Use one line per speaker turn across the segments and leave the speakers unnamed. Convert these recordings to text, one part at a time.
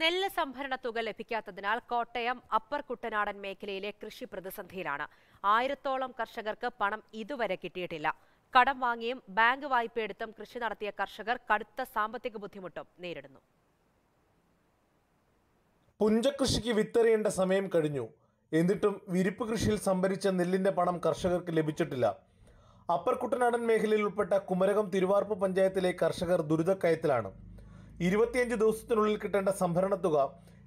നെല്ല് സംഭരണ തുക ലഭിക്കാത്തതിനാൽ കോട്ടയം അപ്പർ കുട്ടനാടൻ മേഖലയിലെ കൃഷി പ്രതിസന്ധിയിലാണ് ആയിരത്തോളം കർഷകർക്ക് പണം ഇതുവരെ കിട്ടിയിട്ടില്ല കടം വാങ്ങിയും ബാങ്ക് വായ്പയെടുത്തും കൃഷി നടത്തിയ കർഷകർ കടുത്ത സാമ്പത്തിക ബുദ്ധിമുട്ടും നേരിടുന്നു
പുഞ്ചകൃഷിക്ക് വിത്തെറിയേണ്ട സമയം കഴിഞ്ഞു എന്നിട്ടും വിരിപ്പ് കൃഷിയിൽ സംഭരിച്ച നെല്ലിന്റെ പണം കർഷകർക്ക് ലഭിച്ചിട്ടില്ല അപ്പർ കുട്ടനാടൻ മേഖലയിൽ ഉൾപ്പെട്ട കുമരകം തിരുവാർപ്പ് പഞ്ചായത്തിലെ കർഷകർ ദുരിതക്കയത്തിലാണ് ഇരുപത്തിയഞ്ച് ദിവസത്തിനുള്ളിൽ കിട്ടേണ്ട സംഭരണ തുക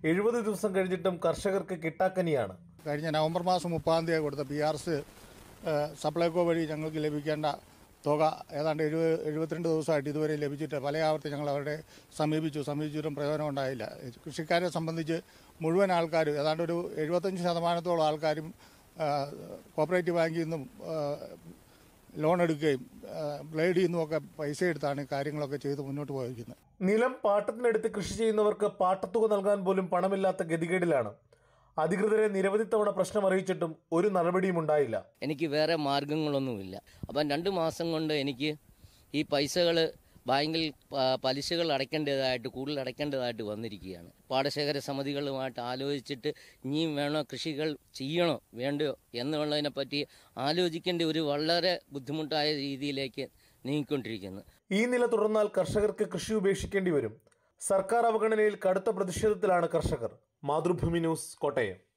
എഴുപത് ദിവസം കഴിഞ്ഞിട്ടും കർഷകർക്ക് കിട്ടാക്കനിയാണ് കഴിഞ്ഞ നവംബർ മാസം
മുപ്പതാം തീയതി കൊടുത്ത പി ആർ സി സപ്ലൈകോ വഴി ഞങ്ങൾക്ക് ലഭിക്കേണ്ട തുക ഏതാണ്ട് എഴുപത് എഴുപത്തിരണ്ട് ദിവസമായിട്ട് ഇതുവരെ ലഭിച്ചിട്ട് പല ആവർത്തി ഞങ്ങൾ അവരുടെ സമീപിച്ചു സമീപിച്ചിട്ടും പ്രയോജനം ഉണ്ടായില്ല കൃഷിക്കാരെ സംബന്ധിച്ച് മുഴുവൻ ആൾക്കാരും ഏതാണ്ട് ഒരു എഴുപത്തഞ്ച് ശതമാനത്തോളം ആൾക്കാരും കോപ്പറേറ്റീവ് ബാങ്കിൽ നിന്നും ലോൺ എടുക്കുകയും ബ്ലേഡിൽ നിന്നുമൊക്കെ പൈസ എടുത്താണ് കാര്യങ്ങളൊക്കെ ചെയ്ത് മുന്നോട്ട് പോയിരിക്കുന്നത്
നിലം പാട്ടത്തിനെടുത്ത് കൃഷി ചെയ്യുന്നവർക്ക് പാട്ടത്തുക നൽകാൻ പോലും പണമില്ലാത്ത ഗതികേടിലാണ് അധികൃതരെ നിരവധി തവണ പ്രശ്നം അറിയിച്ചിട്ടും
ഒരു നടപടിയും ഉണ്ടായില്ല എനിക്ക് വേറെ മാർഗങ്ങളൊന്നുമില്ല അപ്പം രണ്ട് മാസം കൊണ്ട് എനിക്ക് ഈ പൈസകൾ ബാങ്കിൽ പലിശകൾ അടയ്ക്കേണ്ടതായിട്ട് കൂടുതൽ അടയ്ക്കേണ്ടതായിട്ട് വന്നിരിക്കുകയാണ് പാടശേഖര സമിതികളുമായിട്ട് ആലോചിച്ചിട്ട് ഇനിയും വേണോ കൃഷികൾ ചെയ്യണോ വേണ്ടയോ എന്നുള്ളതിനെ പറ്റി ആലോചിക്കേണ്ട ഒരു വളരെ ബുദ്ധിമുട്ടായ രീതിയിലേക്ക് നീങ്ങിക്കൊണ്ടിരിക്കുന്നു
ഈ നില തുടർന്നാൽ കർഷകർക്ക് കൃഷി ഉപേക്ഷിക്കേണ്ടി വരും സർക്കാർ അവഗണനയിൽ കടുത്ത പ്രതിഷേധത്തിലാണ് കർഷകർ മാതൃഭൂമി ന്യൂസ് കോട്ടയം